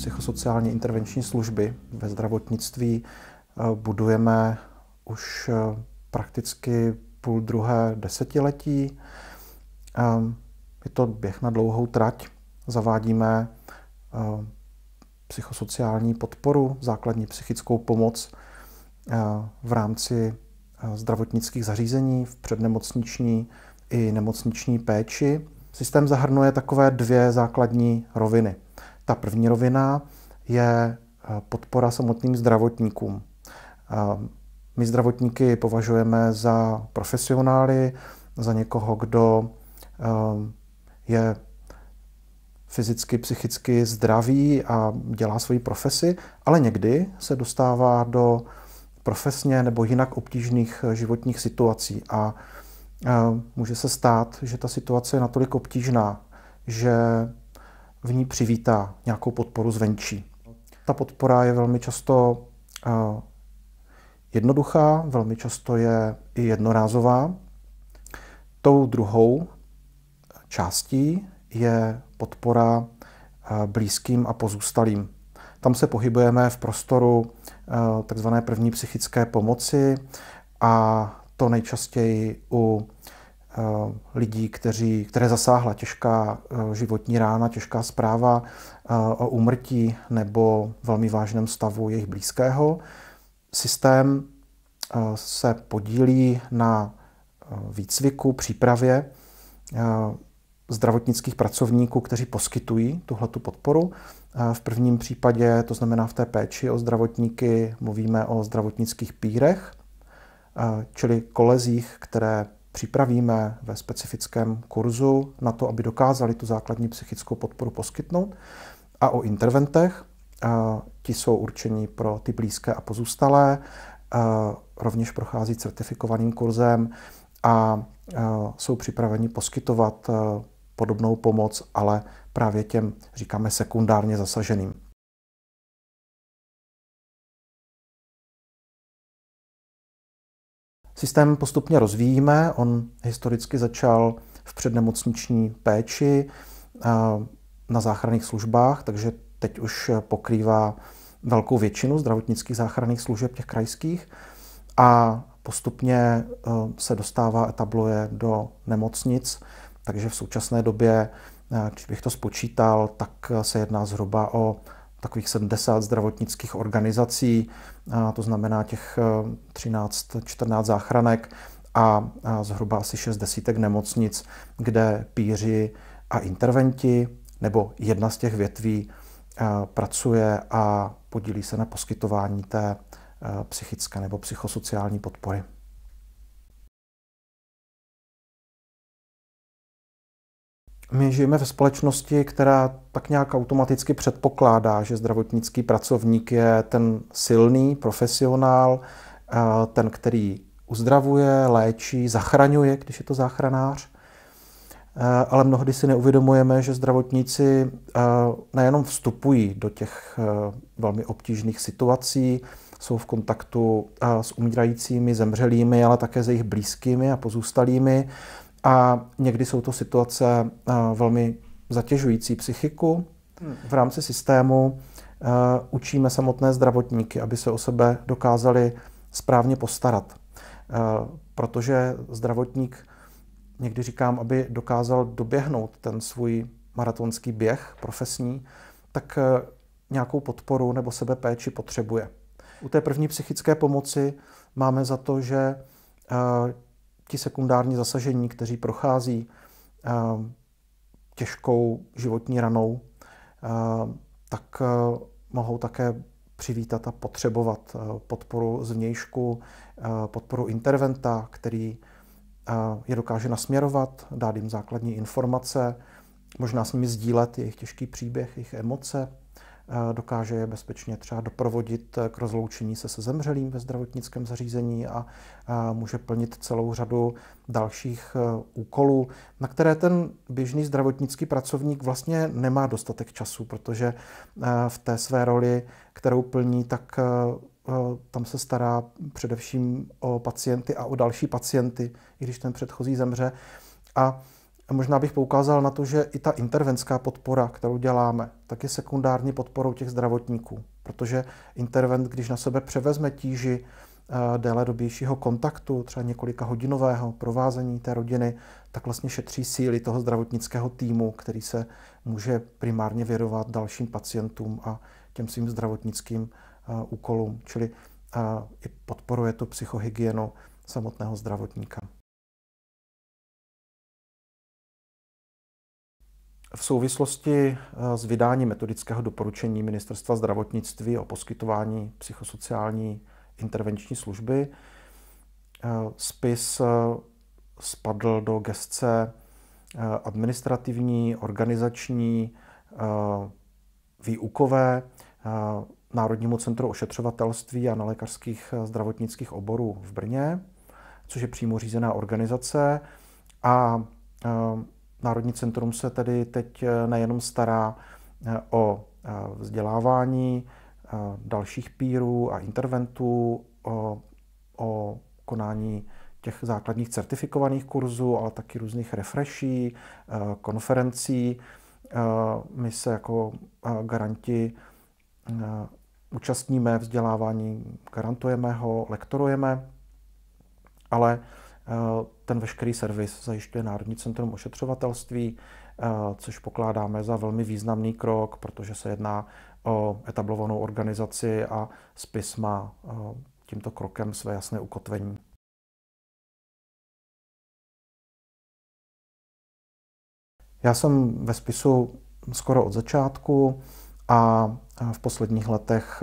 psychosociální intervenční služby ve zdravotnictví eh, budujeme už eh, prakticky půl druhé desetiletí. Eh, je to běh na dlouhou trať. Zavádíme psychosociální podporu, základní psychickou pomoc v rámci zdravotnických zařízení, v přednemocniční i nemocniční péči. Systém zahrnuje takové dvě základní roviny. Ta první rovina je eh, podpora samotným zdravotníkům. Eh, my zdravotníky považujeme za profesionály, za někoho, kdo eh, je fyzicky, psychicky zdravý a dělá svoji profesi, ale někdy se dostává do profesně nebo jinak obtížných životních situací a může se stát, že ta situace je natolik obtížná, že v ní přivítá nějakou podporu zvenčí. Ta podpora je velmi často eh, jednoduchá, velmi často je i jednorázová. Tou druhou částí je podpora eh, blízkým a pozůstalým. Tam se pohybujeme v prostoru eh, tzv. první psychické pomoci a to nejčastěji u Eh, lidí, kteří, které zasáhla těžká eh, životní rána, těžká zpráva eh, o úmrtí nebo velmi vážném stavu jejich blízkého. Systém se podílí na výcviku, přípravě zdravotnických pracovníků, kteří poskytují tuhletu podporu. V prvním případě, to znamená v té péči o zdravotníky, mluvíme o zdravotnických pírech, čili kolezích, které připravíme ve specifickém kurzu na to, aby dokázali tu základní psychickou podporu poskytnout. A o interventech, ti jsou určení pro ty blízké a pozůstalé, rovněž prochází certifikovaným kurzem a jsou připraveni poskytovat podobnou pomoc, ale právě těm, říkáme, sekundárně zasaženým. Systém postupně rozvíjíme, on historicky začal v přednemocniční péči na záchranných službách, takže teď už pokrývá velkou většinu zdravotnických záchranných služeb těch krajských a postupně e, se dostává, etabluje do nemocnic, takže v současné době, e, když bych to spočítal, tak se jedná zhruba o takových 70 zdravotnických organizací, to znamená těch 13-14 eh, záchranek a zhruba asi 6 desítek nemocnic, kde píři a interventi nebo jedna z těch větví eh, pracuje a podílí se na poskytování té eh, psychické nebo psychosociální podpory. My žijeme ve společnosti, která tak nějak automaticky předpokládá, že zdravotnický pracovník je ten silný profesionál, eh, ten, který uzdravuje, léčí, zachraňuje, když je to záchranář. Eh, ale mnohdy si neuvědomujeme, že zdravotníci eh, nejenom vstupují do těch velmi obtížných situací, jsou v kontaktu s umírajícími, zemřelými, ale také s jejich blízkými a pozůstalými. A někdy jsou to situace eh, velmi zatěžující psychiku. Hmm. V rámci systému eh, učíme samotné zdravotníky, aby se o sebe dokázali správně postarat. Eh, protože zdravotník, někdy říkám, aby dokázal doběhnout ten svůj maratonský běh profesní, tak nějakou podporu nebo sebepéči potřebuje. U té první psychické pomoci máme za to, že ti sekundární zasažení, kteří prochází eh, těžkou životní ranou, eh, tak eh, mohou také přivítat a potřebovat podporu zvnějšku, podporu interventa, který je dokáže nasměrovat, dát jim základní informace, možná s nimi sdílet jejich těžký příběh, jejich emoce, dokáže je bezpečně třeba doprovodit k rozloučení se se zemřelým ve zdravotnickém zařízení a může plnit celou řadu dalších e, úkolů, na které ten běžný zdravotnický pracovník vlastně nemá dostatek času, protože e, v té své roli, kterou plní, tak e, tam se stará především o pacienty a o další pacienty, i když ten předchozí zemře. A a možná bych poukázal na to, že i ta intervenská podpora, kterou děláme, tak je sekundární podporou těch zdravotníků, protože intervent, když na sebe převezme tíži eh, déle dobějšího kontaktu, třeba několika hodinového provázení té rodiny, tak vlastně šetří síly toho zdravotnického týmu, který se může primárně věnovat dalším pacientům a těm svým zdravotnickým eh, úkolům. Čili eh, i podporuje to psychohygienu samotného zdravotníka. v souvislosti eh, s vydáním metodického doporučení Ministerstva zdravotnictví o poskytování psychosociální intervenční služby eh, spis eh, spadl do gestce administrativní, organizační, výukové Národnímu centru ošetřovatelství a na lékařských zdravotnických oborů v Brně, což je přímo řízená organizace. A Národní centrum se tedy teď eh, nejenom stará eh, o eh, vzdělávání dalších pírů a interventů, o, o konání těch základních certifikovaných kurzů, ale taky různých refreshí, konferencí. My se jako garanti účastníme vzdělávání, garantujeme ho, lektorujeme, ale ten veškerý servis zajišťuje Národní centrum ošetřovatelství, eh, což pokládáme za velmi významný krok, protože se jedná o etablovanou organizaci a spis má eh, tímto krokem své jasné ukotvení. Já jsem ve spisu skoro od začátku a eh, v posledních letech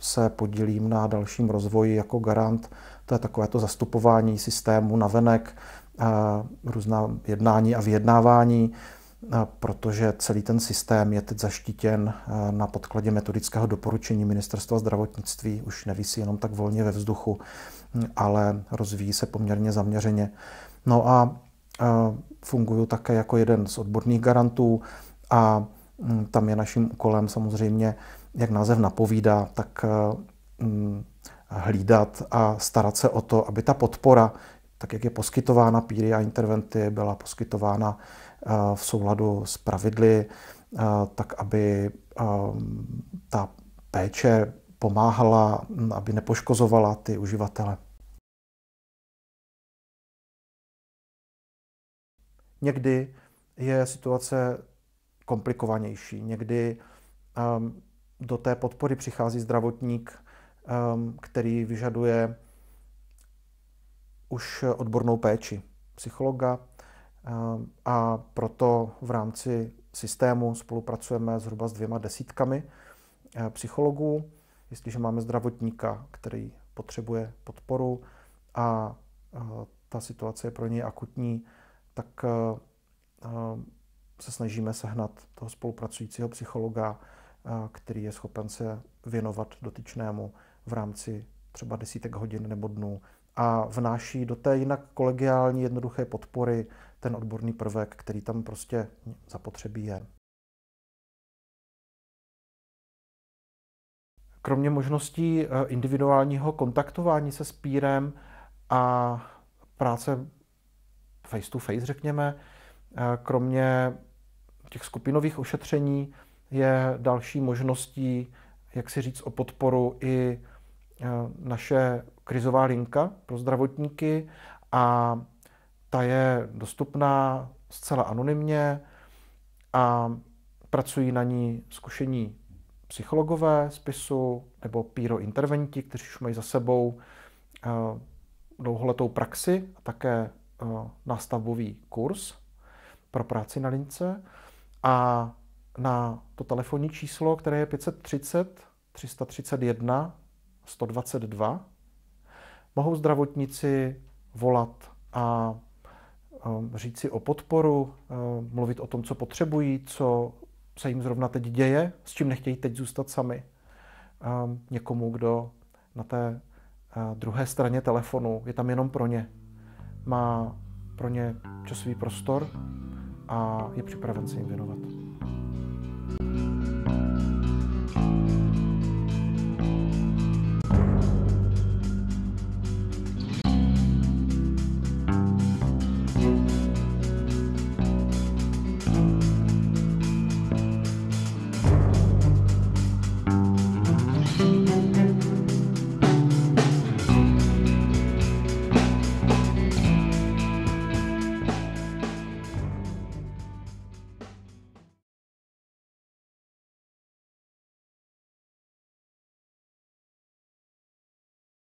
se podílím na dalším rozvoji jako garant to je takové to zastupování systému navenek, eh, různá jednání a vyjednávání, eh, protože celý ten systém je teď zaštítěn eh, na podkladě metodického doporučení Ministerstva zdravotnictví, už nevisí jenom tak volně ve vzduchu, ale rozvíjí se poměrně zaměřeně. No a funguju také jako jeden z odborných garantů a mm, tam je naším úkolem samozřejmě, jak název napovídá, tak mm, hlídat a starat se o to, aby ta podpora, tak jak je poskytována píry a interventy, byla poskytována eh, v souladu s pravidly, eh, tak aby eh, ta péče pomáhala, aby nepoškozovala ty uživatele. Někdy je situace komplikovanější, někdy ehm, do té podpory přichází zdravotník Ehm, který vyžaduje už odbornou péči psychologa ehm, a proto v rámci systému spolupracujeme zhruba s dvěma desítkami eh, psychologů. Jestliže máme zdravotníka, který potřebuje podporu a eh, ta situace je pro něj akutní, tak eh, se snažíme sehnat toho spolupracujícího psychologa, který je schopen se věnovat dotyčnému v rámci třeba desítek hodin nebo dnů a vnáší do té jinak kolegiální jednoduché podpory ten odborný prvek, který tam prostě zapotřebí je. Kromě možností eh, individuálního kontaktování se s pírem a práce face to face, řekněme, eh, kromě těch skupinových ošetření je další možností jak si říct, o podporu i eh, naše krizová linka pro zdravotníky a ta je dostupná zcela anonymně a pracují na ní zkušení psychologové spisu nebo píro interventi, kteří už mají za sebou eh, dlouholetou praxi a také eh, nástavbový kurz pro práci na lince. A na to telefonní číslo, které je 530 331 122, mohou zdravotníci volat a um, říct si o podporu, um, mluvit o tom, co potřebují, co se jim zrovna teď děje, s čím nechtějí teď zůstat sami. Um, někomu, kdo na té uh, druhé straně telefonu je tam jenom pro ně, má pro ně časový prostor a je připraven se jim věnovat.